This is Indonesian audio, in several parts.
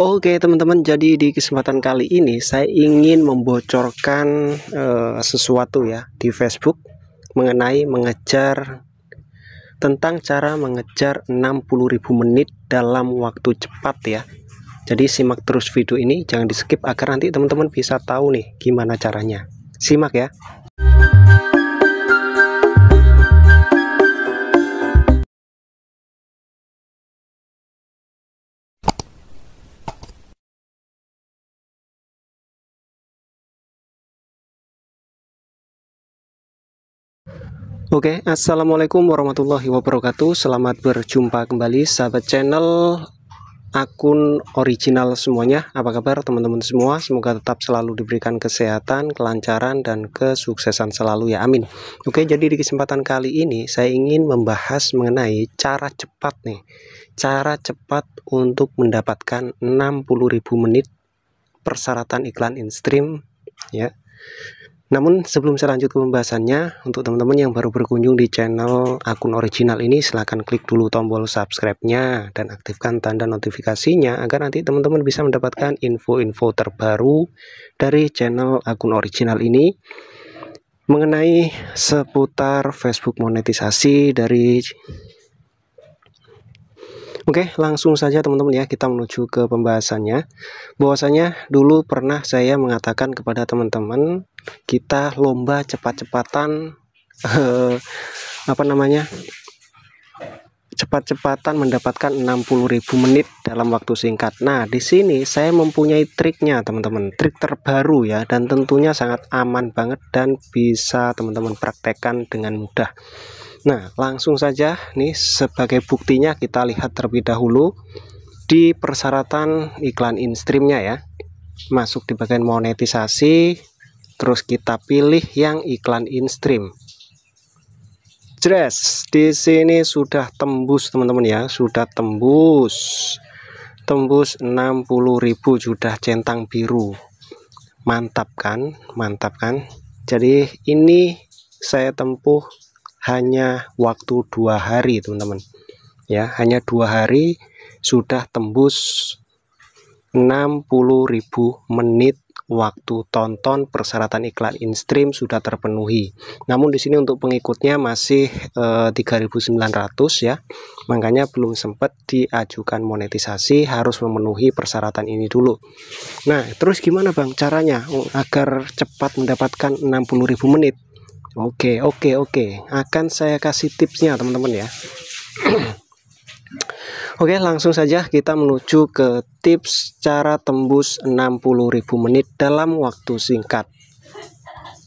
Oke teman-teman, jadi di kesempatan kali ini saya ingin membocorkan uh, sesuatu ya di Facebook mengenai mengejar tentang cara mengejar 60.000 menit dalam waktu cepat ya. Jadi simak terus video ini, jangan di-skip agar nanti teman-teman bisa tahu nih gimana caranya. Simak ya. Oke, okay, Assalamualaikum warahmatullahi wabarakatuh Selamat berjumpa kembali sahabat channel akun original semuanya Apa kabar teman-teman semua Semoga tetap selalu diberikan kesehatan, kelancaran, dan kesuksesan selalu ya amin Oke, okay, jadi di kesempatan kali ini saya ingin membahas mengenai cara cepat nih Cara cepat untuk mendapatkan 60.000 menit persyaratan iklan in-stream ya namun sebelum saya lanjut ke pembahasannya, untuk teman-teman yang baru berkunjung di channel akun original ini, silahkan klik dulu tombol subscribe-nya dan aktifkan tanda notifikasinya agar nanti teman-teman bisa mendapatkan info-info terbaru dari channel akun original ini mengenai seputar Facebook monetisasi dari Oke, langsung saja teman-teman ya, kita menuju ke pembahasannya. Bahwasanya dulu pernah saya mengatakan kepada teman-teman, kita lomba cepat-cepatan eh, apa namanya? cepat-cepatan mendapatkan 60.000 menit dalam waktu singkat. Nah, di sini saya mempunyai triknya, teman-teman. Trik terbaru ya dan tentunya sangat aman banget dan bisa teman-teman praktekkan dengan mudah. Nah, langsung saja nih sebagai buktinya kita lihat terlebih dahulu di persyaratan iklan instreamnya ya. Masuk di bagian monetisasi, terus kita pilih yang iklan instream. jelas di sini sudah tembus teman-teman ya, sudah tembus. Tembus 60.000 sudah centang biru. Mantap kan? Mantap kan? Jadi ini saya tempuh hanya waktu dua hari teman-teman ya hanya dua hari sudah tembus 60.000 menit waktu tonton persyaratan iklan in stream sudah terpenuhi. Namun di sini untuk pengikutnya masih e, eh, 3.900 ya. Makanya belum sempat diajukan monetisasi, harus memenuhi persyaratan ini dulu. Nah, terus gimana Bang caranya agar cepat mendapatkan 60.000 menit? Oke, oke, oke. Akan saya kasih tipsnya, teman-teman ya. Oke, langsung saja kita menuju ke tips cara tembus 60.000 menit dalam waktu singkat.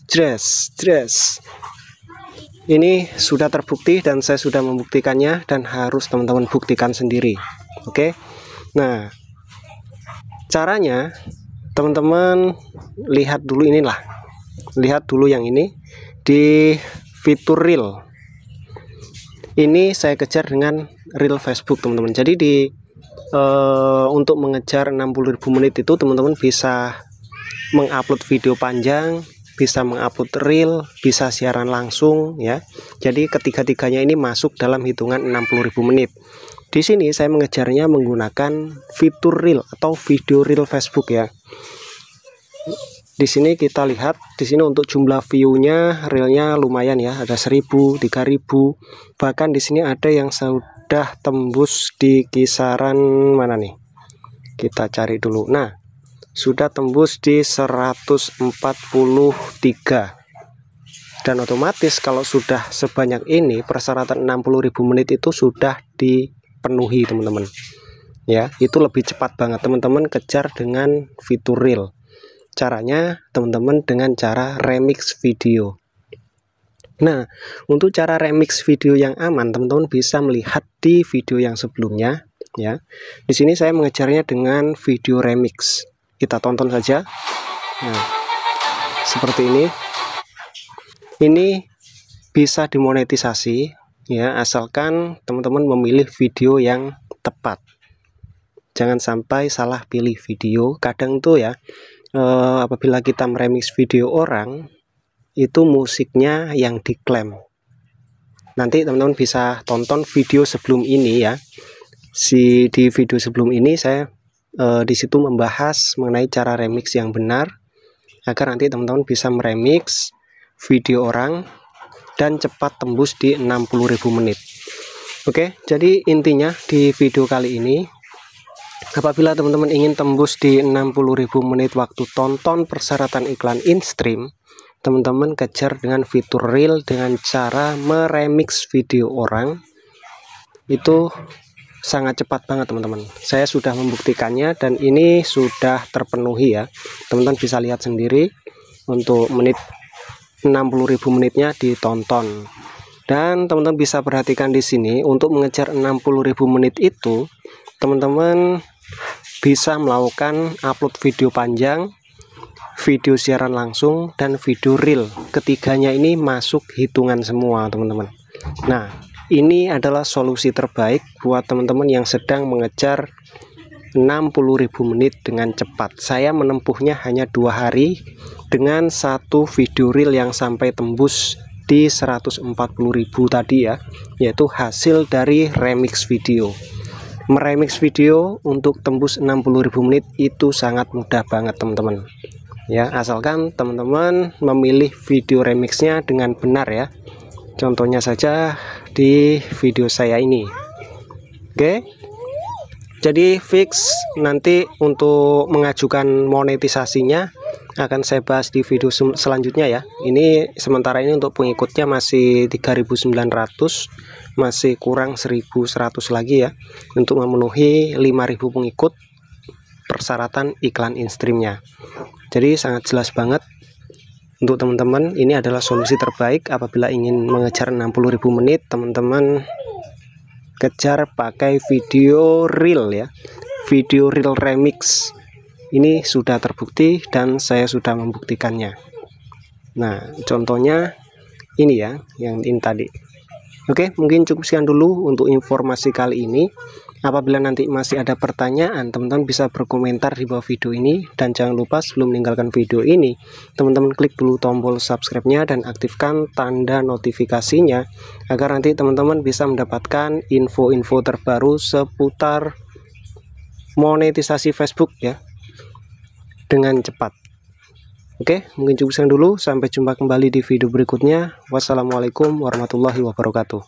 Dress, dress. Ini sudah terbukti dan saya sudah membuktikannya dan harus teman-teman buktikan sendiri. Oke. Nah, caranya teman-teman lihat dulu inilah. Lihat dulu yang ini di fitur reel ini saya kejar dengan reel Facebook teman-teman jadi di uh, untuk mengejar 60.000 menit itu teman-teman bisa mengupload video panjang bisa mengupload reel bisa siaran langsung ya jadi ketiga-tiganya ini masuk dalam hitungan 60.000 menit di sini saya mengejarnya menggunakan fitur reel atau video reel Facebook ya di sini kita lihat di sini untuk jumlah view-nya realnya lumayan ya ada 1000 3000 bahkan di sini ada yang sudah tembus di kisaran mana nih kita cari dulu nah sudah tembus di 143 dan otomatis kalau sudah sebanyak ini persyaratan 60.000 menit itu sudah dipenuhi teman-teman ya itu lebih cepat banget teman-teman kejar dengan fitur real Caranya teman-teman dengan cara remix video. Nah, untuk cara remix video yang aman, teman-teman bisa melihat di video yang sebelumnya ya. Di sini saya mengejarnya dengan video remix. Kita tonton saja. Nah, seperti ini. Ini bisa dimonetisasi ya, asalkan teman-teman memilih video yang tepat. Jangan sampai salah pilih video. Kadang tuh ya, uh, apabila kita meremix video orang itu musiknya yang diklaim nanti teman-teman bisa tonton video sebelum ini ya si di video sebelum ini saya e, di situ membahas mengenai cara remix yang benar agar nanti teman-teman bisa meremix video orang dan cepat tembus di 60.000 menit Oke jadi intinya di video kali ini Apabila teman-teman ingin tembus di 60.000 menit waktu tonton persyaratan iklan instream teman-teman kejar dengan fitur real dengan cara meremix video orang. Itu sangat cepat banget teman-teman. Saya sudah membuktikannya dan ini sudah terpenuhi ya. Teman-teman bisa lihat sendiri untuk menit 60.000 menitnya ditonton. Dan teman-teman bisa perhatikan di sini untuk mengejar 60.000 menit itu teman-teman bisa melakukan upload video panjang, video siaran langsung, dan video reel. Ketiganya ini masuk hitungan semua, teman-teman. Nah, ini adalah solusi terbaik buat teman-teman yang sedang mengejar 60.000 menit dengan cepat. Saya menempuhnya hanya dua hari dengan satu video reel yang sampai tembus di 140.000 tadi ya, yaitu hasil dari remix video meremix video untuk tembus 60.000 menit itu sangat mudah banget teman-teman ya asalkan teman-teman memilih video remixnya dengan benar ya contohnya saja di video saya ini oke jadi fix nanti untuk mengajukan monetisasinya akan saya bahas di video selanjutnya ya ini sementara ini untuk pengikutnya masih 3900 masih kurang 1100 lagi ya untuk memenuhi 5000 pengikut persyaratan iklan instreamnya jadi sangat jelas banget untuk teman-teman ini adalah solusi terbaik apabila ingin mengejar 60.000 menit teman-teman kejar pakai video real ya video real remix ini sudah terbukti dan saya sudah membuktikannya nah contohnya ini ya yang ini tadi Oke mungkin cukup sekian dulu untuk informasi kali ini Apabila nanti masih ada pertanyaan, teman-teman bisa berkomentar di bawah video ini. Dan jangan lupa sebelum meninggalkan video ini, teman-teman klik dulu tombol subscribe-nya dan aktifkan tanda notifikasinya. Agar nanti teman-teman bisa mendapatkan info-info terbaru seputar monetisasi Facebook ya dengan cepat. Oke, mungkin cukup sekian dulu. Sampai jumpa kembali di video berikutnya. Wassalamualaikum warahmatullahi wabarakatuh.